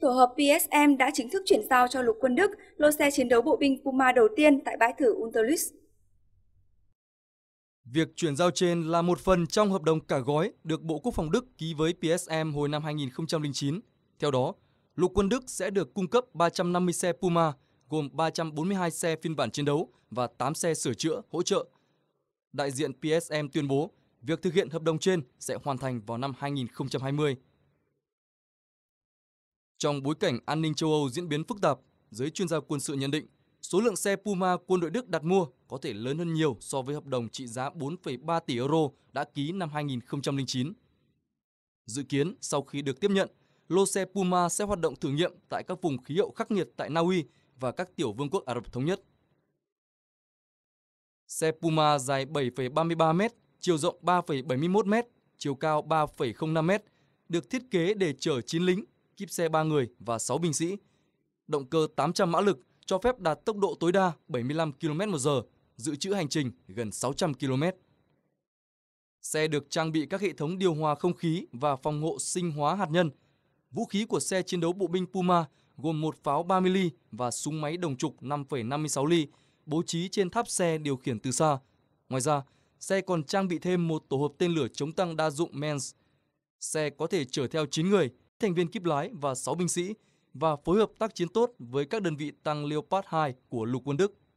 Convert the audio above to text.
Tổ hợp PSM đã chính thức chuyển giao cho lục quân Đức lô xe chiến đấu bộ binh Puma đầu tiên tại bãi thử Unterlüß. Việc chuyển giao trên là một phần trong hợp đồng cả gói được Bộ Quốc phòng Đức ký với PSM hồi năm 2009. Theo đó, lục quân Đức sẽ được cung cấp 350 xe Puma, gồm 342 xe phiên bản chiến đấu và 8 xe sửa chữa, hỗ trợ. Đại diện PSM tuyên bố, việc thực hiện hợp đồng trên sẽ hoàn thành vào năm 2020. Trong bối cảnh an ninh châu Âu diễn biến phức tạp, giới chuyên gia quân sự nhận định số lượng xe Puma quân đội Đức đặt mua có thể lớn hơn nhiều so với hợp đồng trị giá 4,3 tỷ euro đã ký năm 2009. Dự kiến, sau khi được tiếp nhận, lô xe Puma sẽ hoạt động thử nghiệm tại các vùng khí hậu khắc nghiệt tại Na Uy và các tiểu vương quốc Ả Rập Thống Nhất. Xe Puma dài 7,33 m, chiều rộng 3,71 m, chiều cao 3,05 m, được thiết kế để chở 9 lính kíp xe 3 người và 6 binh sĩ. Động cơ 800 mã lực cho phép đạt tốc độ tối đa 75 km/h, dự trữ hành trình gần 600 km. Xe được trang bị các hệ thống điều hòa không khí và phòng hộ sinh hóa hạt nhân. Vũ khí của xe chiến đấu bộ binh Puma gồm một pháo 30 ly và súng máy đồng trục 5,56 ly bố trí trên tháp xe điều khiển từ xa. Ngoài ra, xe còn trang bị thêm một tổ hợp tên lửa chống tăng đa dụng MENS. Xe có thể chở theo 9 người, thành viên kíp lái và 6 binh sĩ và phối hợp tác chiến tốt với các đơn vị tăng Leopard 2 của lục quân Đức.